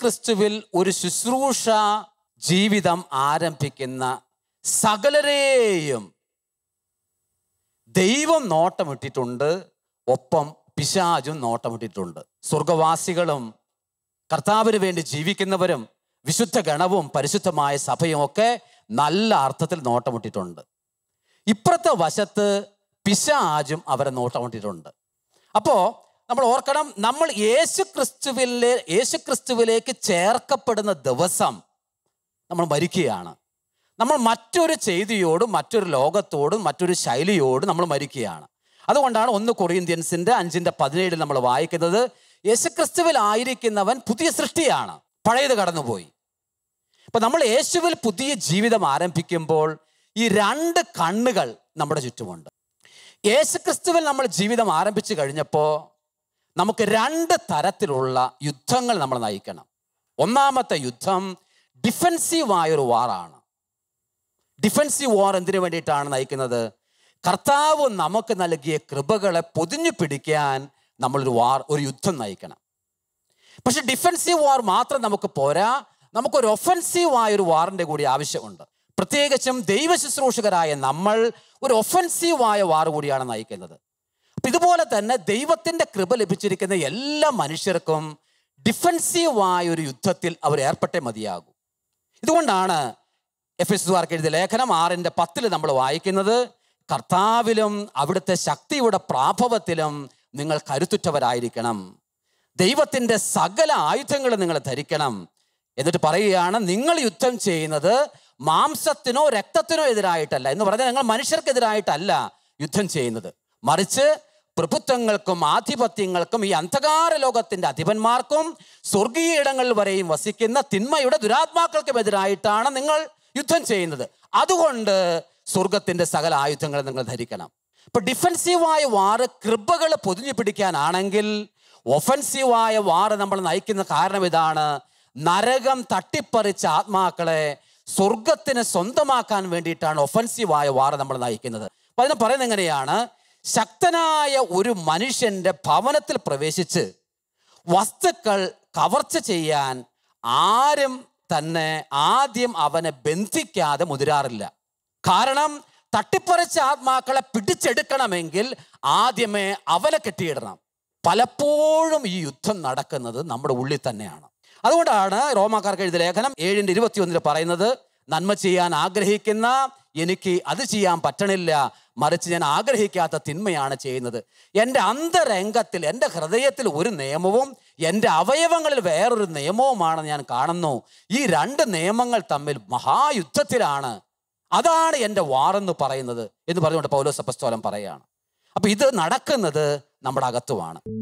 ക്രിസ്തുവിൽ ഒരു ശുശ്രൂഷ ജീവിതം ആരംഭിക്കുന്ന സകലരെയും ദൈവം നോട്ടമിട്ടിട്ടുണ്ട് ഒപ്പം പിശാചും നോട്ടമിട്ടിട്ടുണ്ട് സ്വർഗവാസികളും കർത്താവിന് വേണ്ടി ജീവിക്കുന്നവരും വിശുദ്ധ ഗണവും പരിശുദ്ധമായ സഭയും ഒക്കെ നല്ല അർത്ഥത്തിൽ നോട്ടമിട്ടിട്ടുണ്ട് ഇപ്പുറത്തെ വശത്ത് പിശാജും അവരെ നോട്ടമിട്ടിട്ടുണ്ട് അപ്പോൾ നമ്മൾ ഓർക്കണം നമ്മൾ യേശു ക്രിസ്തുവിലെ യേശു ക്രിസ്തുവിലേക്ക് ചേർക്കപ്പെടുന്ന ദിവസം നമ്മൾ മരിക്കുകയാണ് നമ്മൾ മറ്റൊരു ചെയ്തിയോടും മറ്റൊരു ലോകത്തോടും മറ്റൊരു ശൈലിയോടും നമ്മൾ മരിക്കുകയാണ് അതുകൊണ്ടാണ് ഒന്ന് കൊറിയന്ത്യൻസിൻ്റെ അഞ്ചിൻ്റെ പതിനേഴിൽ നമ്മൾ വായിക്കുന്നത് യേശുക്രിസ്തുവിൽ ആയിരിക്കുന്നവൻ പുതിയ സൃഷ്ടിയാണ് പഴയത് കടന്നുപോയി അപ്പം നമ്മൾ യേശുവിൽ പുതിയ ജീവിതം ആരംഭിക്കുമ്പോൾ ഈ രണ്ട് കണ്ണുകൾ നമ്മുടെ ചുറ്റുമുണ്ട് യേശുക്രിസ്തുവിൽ നമ്മൾ ജീവിതം ആരംഭിച്ചു കഴിഞ്ഞപ്പോൾ നമുക്ക് രണ്ട് തരത്തിലുള്ള യുദ്ധങ്ങൾ നമ്മൾ നയിക്കണം ഒന്നാമത്തെ യുദ്ധം ആയൊരു വാറാണ് ഡിഫെൻസീവ് വാർ എന്തിനു വേണ്ടിയിട്ടാണ് നയിക്കുന്നത് കർത്താവ് നമുക്ക് നൽകിയ കൃപകളെ പൊതിഞ്ഞു പിടിക്കാൻ നമ്മളൊരു വാർ ഒരു യുദ്ധം നയിക്കണം പക്ഷെ ഡിഫെൻസീവ് വാർ മാത്രം നമുക്ക് പോരാ നമുക്കൊരു ആയൊരു വാറിൻ്റെ കൂടി ആവശ്യമുണ്ട് പ്രത്യേകിച്ചും ദൈവശുശ്രൂഷകരായ നമ്മൾ ഒരു ആയ വാർ കൂടിയാണ് നയിക്കുന്നത് ഇതുപോലെ തന്നെ ദൈവത്തിൻ്റെ കൃപ ലഭിച്ചിരിക്കുന്ന എല്ലാ മനുഷ്യർക്കും ഡിഫൻസീവായ ഒരു യുദ്ധത്തിൽ അവർ ഏർപ്പെട്ടേ മതിയാകൂ ഇതുകൊണ്ടാണ് എഫ് എസ് ആർക്ക് എഴുതിയ ലേഖനം ആറിൻ്റെ പത്തിൽ നമ്മൾ വായിക്കുന്നത് കർത്താവിലും അവിടുത്തെ ശക്തിയുടെ പ്രാഭവത്തിലും നിങ്ങൾ കരുത്തുറ്റവരായിരിക്കണം ദൈവത്തിൻ്റെ സകല ആയുധങ്ങൾ നിങ്ങൾ ധരിക്കണം എന്നിട്ട് പറയുകയാണ് നിങ്ങൾ യുദ്ധം ചെയ്യുന്നത് മാംസത്തിനോ രക്തത്തിനോ എതിരായിട്ടല്ല എന്ന് പറഞ്ഞാൽ ഞങ്ങൾ മനുഷ്യർക്കെതിരായിട്ടല്ല യുദ്ധം ചെയ്യുന്നത് മറിച്ച് പ്രഭുത്വങ്ങൾക്കും ആധിപത്യങ്ങൾക്കും ഈ അന്ധകാര ലോകത്തിന്റെ അധിപന്മാർക്കും സ്വർഗീയ ഇടങ്ങളിൽ വരെയും വസിക്കുന്ന തിന്മയുടെ ദുരാത്മാക്കൾക്കും എതിരായിട്ടാണ് നിങ്ങൾ യുദ്ധം ചെയ്യുന്നത് അതുകൊണ്ട് സ്വർഗത്തിന്റെ സകല ആയുധങ്ങൾ നിങ്ങൾ ധരിക്കണം ഇപ്പൊ ഡിഫൻസീവായ വാറ് കൃപകൾ പൊതിഞ്ഞു പിടിക്കാനാണെങ്കിൽ ഒഫൻസീവായ വാറ് നമ്മൾ നയിക്കുന്ന കാരണം ഇതാണ് നരകം തട്ടിപ്പറിച്ച ആത്മാക്കളെ സ്വർഗത്തിന് സ്വന്തമാക്കാൻ വേണ്ടിയിട്ടാണ് ഒഫൻസീവായ വാറ നമ്മൾ നയിക്കുന്നത് അപ്പം അതിനെ പറയുന്നത് എങ്ങനെയാണ് ശക്തനായ ഒരു മനുഷ്യൻ്റെ ഭവനത്തിൽ പ്രവേശിച്ച് വസ്തുക്കൾ കവർച്ച ചെയ്യാൻ ആരും തന്നെ ആദ്യം അവനെ ബന്ധിക്കാതെ മുതിരാറില്ല കാരണം തട്ടിപ്പറിച്ച ആത്മാക്കളെ പിടിച്ചെടുക്കണമെങ്കിൽ ആദ്യമേ അവനെ കെട്ടിയിടണം പലപ്പോഴും ഈ യുദ്ധം നടക്കുന്നത് നമ്മുടെ ഉള്ളിൽ തന്നെയാണ് അതുകൊണ്ടാണ് റോമാക്കാർക്ക് എഴുതിയ ലേഖനം ഏഴിൻ്റെ ഇരുപത്തിയൊന്നിൽ പറയുന്നത് നന്മ ചെയ്യാൻ ആഗ്രഹിക്കുന്ന എനിക്ക് അത് ചെയ്യാൻ പറ്റണില്ല മറിച്ച് ഞാൻ ആഗ്രഹിക്കാത്ത തിന്മയാണ് ചെയ്യുന്നത് എൻ്റെ അന്തരംഗത്തിൽ എൻ്റെ ഹൃദയത്തിൽ ഒരു നിയമവും എൻ്റെ അവയവങ്ങളിൽ വേറൊരു നിയമവുമാണ് ഞാൻ കാണുന്നു ഈ രണ്ട് നിയമങ്ങൾ തമ്മിൽ മഹായുദ്ധത്തിലാണ് അതാണ് എൻ്റെ വാറെന്ന് പറയുന്നത് എന്ന് പറഞ്ഞുകൊണ്ട് പൗലോസപ്പസ്തോലം പറയുകയാണ് അപ്പോൾ ഇത് നടക്കുന്നത് നമ്മുടെ അകത്തുമാണ്